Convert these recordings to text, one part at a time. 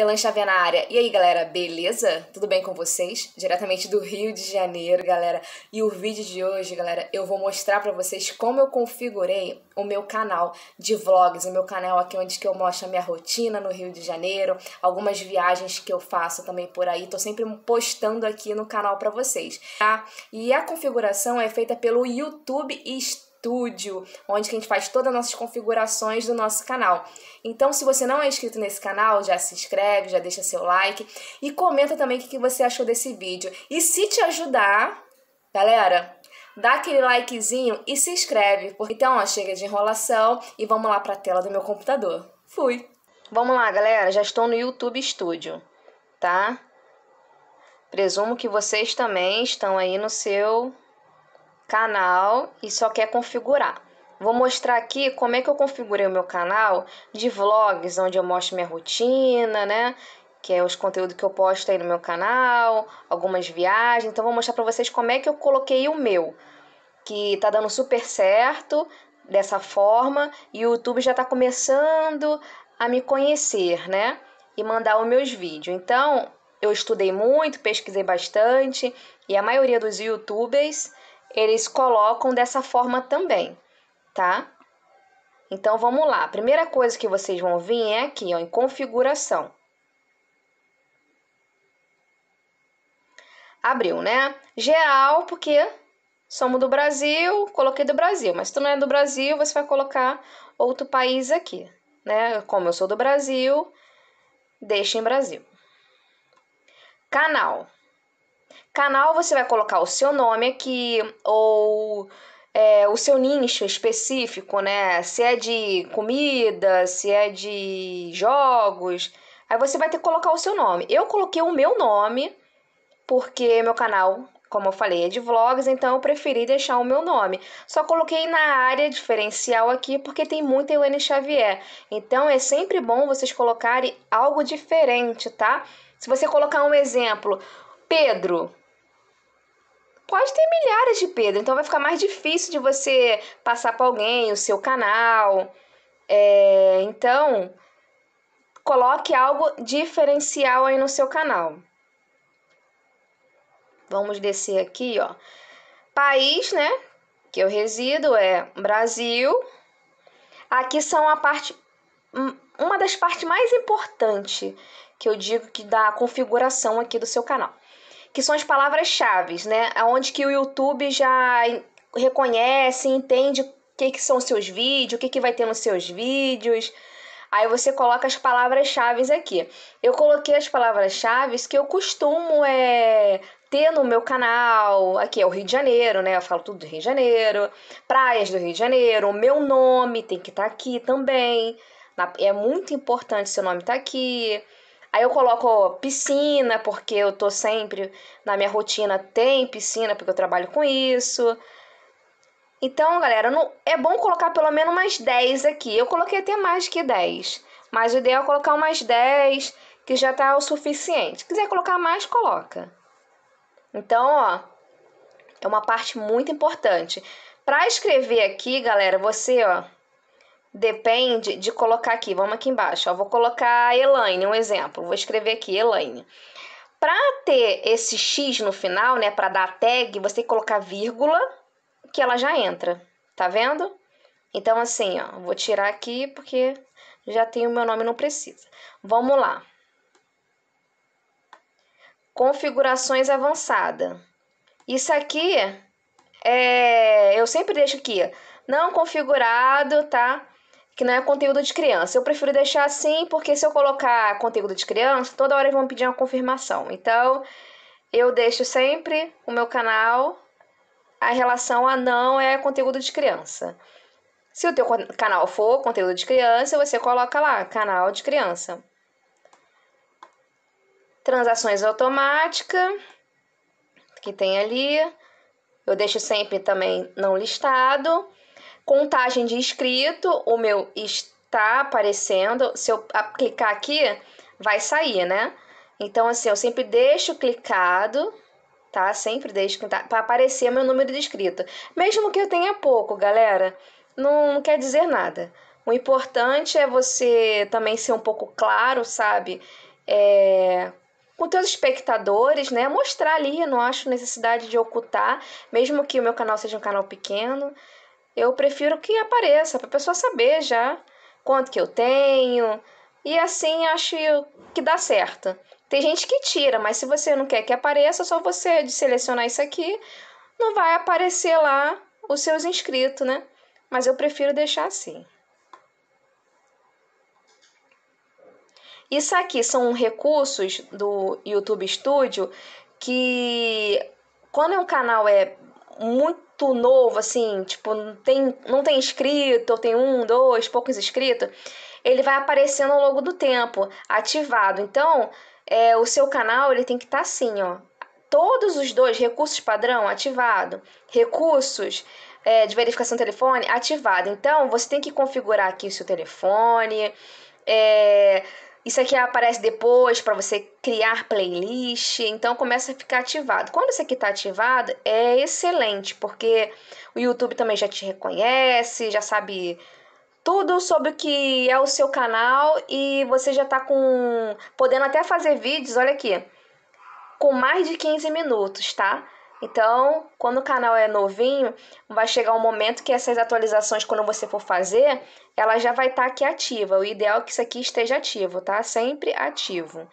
Elan Xavier na área. E aí, galera, beleza? Tudo bem com vocês? Diretamente do Rio de Janeiro, galera. E o vídeo de hoje, galera, eu vou mostrar para vocês como eu configurei o meu canal de vlogs, o meu canal aqui onde que eu mostro a minha rotina no Rio de Janeiro, algumas viagens que eu faço também por aí, tô sempre postando aqui no canal para vocês, tá? E a configuração é feita pelo YouTube Studio estúdio, onde a gente faz todas as nossas configurações do nosso canal. Então, se você não é inscrito nesse canal, já se inscreve, já deixa seu like e comenta também o que você achou desse vídeo. E se te ajudar, galera, dá aquele likezinho e se inscreve. Então, ó, chega de enrolação e vamos lá para a tela do meu computador. Fui! Vamos lá, galera, já estou no YouTube Studio, tá? Presumo que vocês também estão aí no seu canal e só quer configurar. Vou mostrar aqui como é que eu configurei o meu canal de vlogs, onde eu mostro minha rotina, né? Que é os conteúdos que eu posto aí no meu canal, algumas viagens. Então, vou mostrar para vocês como é que eu coloquei o meu, que tá dando super certo dessa forma. E o YouTube já tá começando a me conhecer, né? E mandar os meus vídeos. Então, eu estudei muito, pesquisei bastante, e a maioria dos youtubers eles colocam dessa forma também, tá? Então vamos lá. A primeira coisa que vocês vão vir é aqui, ó, em configuração. Abriu, né? Geral, porque somos do Brasil, coloquei do Brasil, mas se tu não é do Brasil, você vai colocar outro país aqui, né? Como eu sou do Brasil, deixa em Brasil. Canal canal você vai colocar o seu nome aqui ou é, o seu nicho específico, né? Se é de comida, se é de jogos. Aí você vai ter que colocar o seu nome. Eu coloquei o meu nome, porque meu canal, como eu falei, é de vlogs, então eu preferi deixar o meu nome. Só coloquei na área diferencial aqui, porque tem muita Helene Xavier. Então é sempre bom vocês colocarem algo diferente, tá? Se você colocar um exemplo, Pedro, pode ter milhares de Pedro, então vai ficar mais difícil de você passar para alguém o seu canal. É, então, coloque algo diferencial aí no seu canal. Vamos descer aqui, ó. País, né, que eu resido é Brasil. Aqui são a parte hum, uma das partes mais importantes que eu digo que dá a configuração aqui do seu canal que são as palavras-chave, né? Onde que o YouTube já reconhece, entende o que, que são seus vídeos, o que, que vai ter nos seus vídeos. Aí você coloca as palavras-chave aqui. Eu coloquei as palavras-chave que eu costumo é, ter no meu canal. Aqui é o Rio de Janeiro, né? Eu falo tudo do Rio de Janeiro, praias do Rio de Janeiro, o meu nome tem que estar tá aqui também. É muito importante seu nome estar tá aqui. Aí eu coloco piscina, porque eu tô sempre na minha rotina tem piscina, porque eu trabalho com isso. Então, galera, não, é bom colocar pelo menos umas 10 aqui. Eu coloquei até mais que 10, mas o ideal é colocar umas 10, que já tá o suficiente. Se quiser colocar mais, coloca. Então, ó, é uma parte muito importante. Para escrever aqui, galera, você, ó, depende de colocar aqui, vamos aqui embaixo, ó, vou colocar Elaine, um exemplo, vou escrever aqui Elaine. Para ter esse x no final, né, para dar a tag, você tem que colocar vírgula, que ela já entra, tá vendo? Então assim, ó, vou tirar aqui porque já tem o meu nome, não precisa. Vamos lá. Configurações avançada. Isso aqui é eu sempre deixo aqui, não configurado, tá? que não é conteúdo de criança. Eu prefiro deixar assim, porque se eu colocar conteúdo de criança, toda hora eles vão pedir uma confirmação. Então, eu deixo sempre o meu canal a relação a não é conteúdo de criança. Se o teu canal for conteúdo de criança, você coloca lá canal de criança. Transações automática que tem ali. Eu deixo sempre também não listado. Contagem de inscrito, o meu está aparecendo. Se eu clicar aqui, vai sair, né? Então, assim, eu sempre deixo clicado, tá? Sempre deixo clicado tá? para aparecer meu número de inscrito. Mesmo que eu tenha pouco, galera, não, quer dizer nada. O importante é você também ser um pouco claro, sabe? É, com teus espectadores, né? Mostrar ali, eu não acho necessidade de ocultar, mesmo que o meu canal seja um canal pequeno. Eu prefiro que apareça, para a pessoa saber já quanto que eu tenho. E assim acho que dá certo. Tem gente que tira, mas se você não quer que apareça, só você selecionar isso aqui, não vai aparecer lá os seus inscritos, né? Mas eu prefiro deixar assim. Isso aqui são recursos do YouTube Studio que quando é um canal é muito novo, assim, tipo, não tem, não tem inscrito, ou tem um, dois, poucos inscritos, ele vai aparecendo ao longo do tempo, ativado. Então, é, o seu canal ele tem que estar tá assim, ó. Todos os dois, recursos padrão ativado, recursos é, de verificação do telefone ativado. Então, você tem que configurar aqui o seu telefone, é, isso aqui aparece depois para você criar playlist, então começa a ficar ativado. Quando isso aqui está ativado, é excelente, porque o YouTube também já te reconhece, já sabe tudo sobre o que é o seu canal e você já está com podendo até fazer vídeos, olha aqui, com mais de 15 minutos, tá? Então, quando o canal é novinho, vai chegar um momento que essas atualizações, quando você for fazer, ela já vai estar tá aqui ativa. O ideal é que isso aqui esteja ativo, tá? Sempre ativo.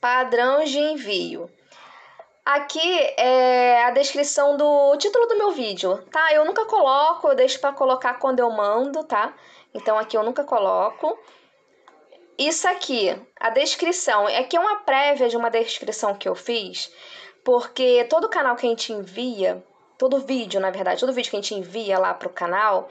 Padrão de envio. Aqui é a descrição do título do meu vídeo, tá? Eu nunca coloco, eu deixo para colocar quando eu mando, tá? Então aqui eu nunca coloco isso aqui, a descrição, é que é uma prévia de uma descrição que eu fiz, porque todo canal que a gente envia, todo vídeo, na verdade, todo vídeo que a gente envia lá pro canal,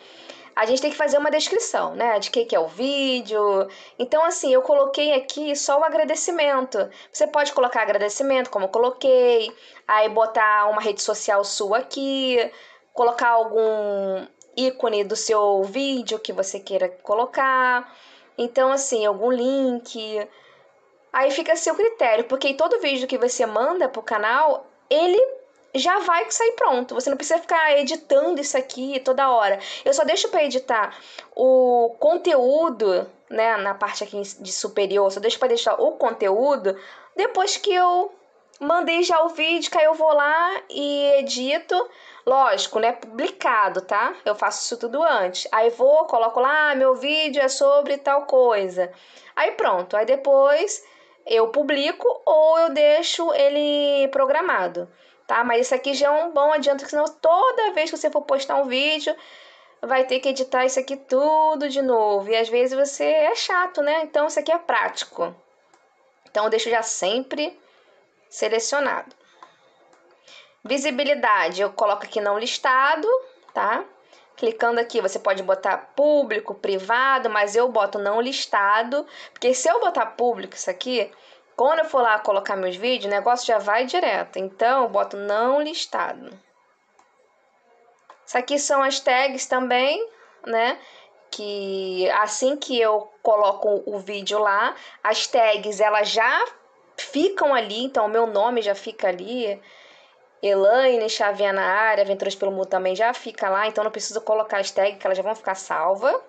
a gente tem que fazer uma descrição, né? De que, que é o vídeo. Então, assim, eu coloquei aqui só o agradecimento. Você pode colocar agradecimento, como eu coloquei, aí botar uma rede social sua aqui, colocar algum ícone do seu vídeo que você queira colocar. Então, assim, algum link. Aí fica a seu critério, porque todo vídeo que você manda pro canal, ele já vai sair pronto. Você não precisa ficar editando isso aqui toda hora. Eu só deixo para editar o conteúdo, né, na parte aqui de superior, só deixo para deixar o conteúdo depois que eu mandei já o vídeo, que aí eu vou lá e edito Lógico, né? Publicado, tá? Eu faço isso tudo antes. Aí vou, coloco lá, ah, meu vídeo é sobre tal coisa. Aí pronto. Aí depois eu publico ou eu deixo ele programado, tá? Mas isso aqui já é um bom adianto, senão toda vez que você for postar um vídeo, vai ter que editar isso aqui tudo de novo. E às vezes você é chato, né? Então isso aqui é prático. Então eu deixo já sempre selecionado. Visibilidade, eu coloco aqui não listado, tá? Clicando aqui, você pode botar público, privado, mas eu boto não listado, porque se eu botar público isso aqui, quando eu for lá colocar meus vídeos, o negócio já vai direto. Então, eu boto não listado. Isso aqui são as tags também, né? Que assim que eu coloco o vídeo lá, as tags elas já ficam ali, então o meu nome já fica ali Elaine, Chavinha na área, Aventuras pelo Mundo também já fica lá, então não precisa colocar as tags que elas já vão ficar salva.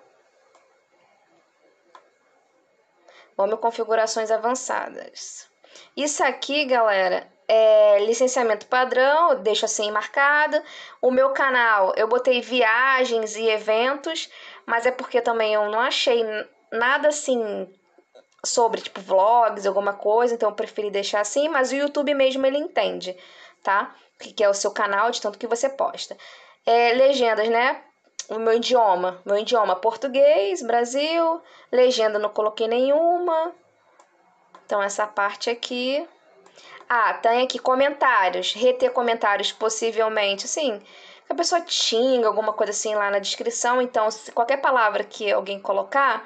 Vamos configurações avançadas. Isso aqui, galera, é licenciamento padrão, eu deixo assim marcado. O meu canal, eu botei viagens e eventos, mas é porque também eu não achei nada assim sobre tipo vlogs, alguma coisa, então eu preferi deixar assim, mas o YouTube mesmo ele entende tá? Que é o seu canal, de tanto que você posta. É, legendas, né? O meu idioma. Meu idioma português, Brasil. Legenda não coloquei nenhuma. Então, essa parte aqui. Ah, tem aqui comentários. Reter comentários, possivelmente. Assim, a pessoa tinga alguma coisa assim lá na descrição. Então, se qualquer palavra que alguém colocar,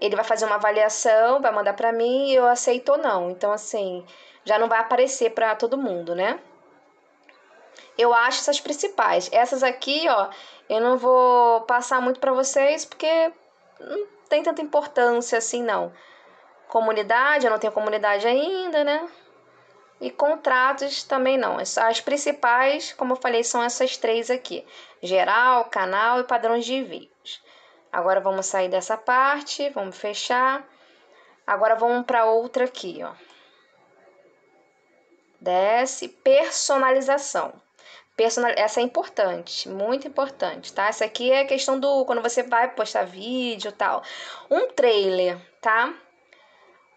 ele vai fazer uma avaliação, vai mandar para mim e eu aceito ou não. Então, assim, já não vai aparecer para todo mundo, né? Eu acho essas principais. Essas aqui, ó, eu não vou passar muito para vocês porque não tem tanta importância assim, não. Comunidade, eu não tenho comunidade ainda, né? E contratos também não. As principais, como eu falei, são essas três aqui: geral, canal e padrões de envios. Agora vamos sair dessa parte, vamos fechar. Agora vamos para outra aqui, ó. Desce personalização. Personal... Essa é importante, muito importante, tá? Essa aqui é a questão do quando você vai postar vídeo e tal. Um trailer, tá?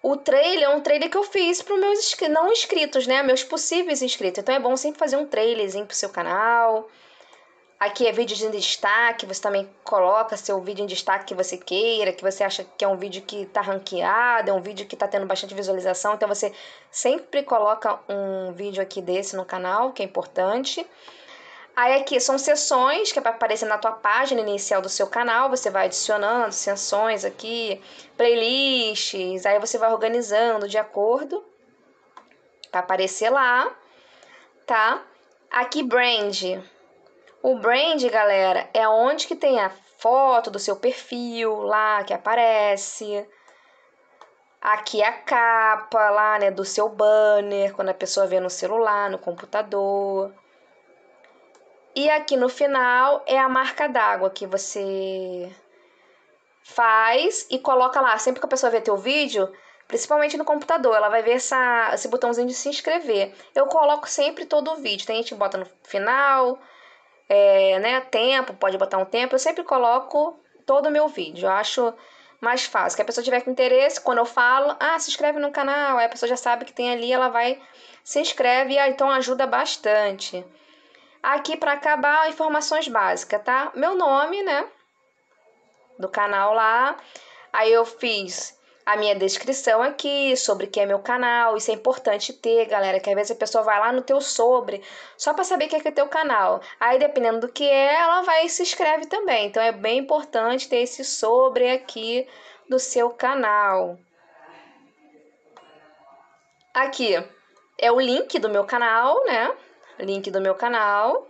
O trailer é um trailer que eu fiz para meus não inscritos, né? Meus possíveis inscritos. Então é bom sempre fazer um trailerzinho pro seu canal Aqui é vídeo em destaque, você também coloca seu vídeo em destaque que você queira, que você acha que é um vídeo que está ranqueado, é um vídeo que está tendo bastante visualização. Então você sempre coloca um vídeo aqui desse no canal, que é importante. Aí aqui são sessões que é para aparecer na tua página inicial do seu canal, você vai adicionando sessões aqui, playlists, aí você vai organizando de acordo para aparecer lá, tá? Aqui brand, o brand, galera, é onde que tem a foto do seu perfil lá que aparece. Aqui é a capa lá, né, do seu banner, quando a pessoa vê no celular, no computador. E aqui no final é a marca d'água que você faz e coloca lá. Sempre que a pessoa vê teu vídeo, principalmente no computador, ela vai ver essa, esse botãozinho de se inscrever. Eu coloco sempre todo o vídeo. Tem gente que bota no final, é, né, tempo, pode botar um tempo. Eu sempre coloco todo o meu vídeo. Eu acho mais fácil. Que a pessoa tiver com interesse, quando eu falo, ah, se inscreve no canal, aí a pessoa já sabe que tem ali, ela vai se inscreve, então ajuda bastante. Aqui para acabar, informações básicas, tá? Meu nome, né? Do canal lá. Aí eu fiz a minha descrição aqui, sobre que é meu canal. Isso é importante ter, galera, que às vezes a pessoa vai lá no teu sobre, só para saber o que é, que é teu canal. Aí, dependendo do que é, ela vai e se inscreve também. Então, é bem importante ter esse sobre aqui do seu canal. Aqui é o link do meu canal, né? Link do meu canal.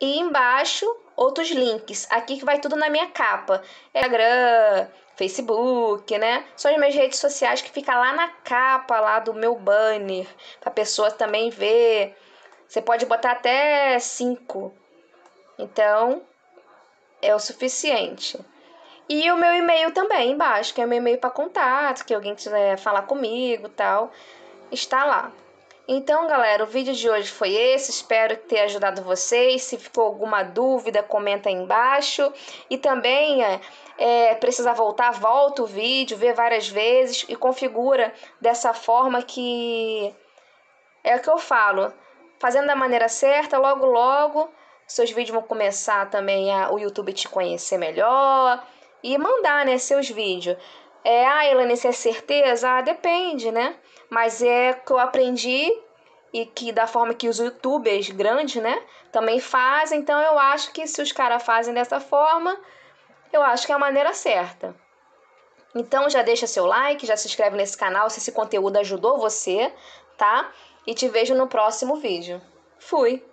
E embaixo, outros links. Aqui que vai tudo na minha capa. Instagram, Facebook, né? São as minhas redes sociais que fica lá na capa lá do meu banner, pra pessoa também ver. Você pode botar até cinco. Então, é o suficiente. E o meu e-mail também, embaixo, que é o meu e-mail para contato, que alguém quiser falar comigo tal, está lá. Então, galera, o vídeo de hoje foi esse. Espero ter ajudado vocês. Se ficou alguma dúvida, comenta aí embaixo. E também, é, é voltar, volta o vídeo, vê várias vezes e configura dessa forma que é o que eu falo. Fazendo da maneira certa, logo, logo, seus vídeos vão começar também a o YouTube te conhecer melhor e mandar, né, seus vídeos. É, ah, ela isso é certeza? Ah, depende, né? Mas é que eu aprendi e que da forma que os youtubers grandes, né, também fazem. Então eu acho que se os caras fazem dessa forma, eu acho que é a maneira certa. Então já deixa seu like, já se inscreve nesse canal se esse conteúdo ajudou você, tá? E te vejo no próximo vídeo. Fui!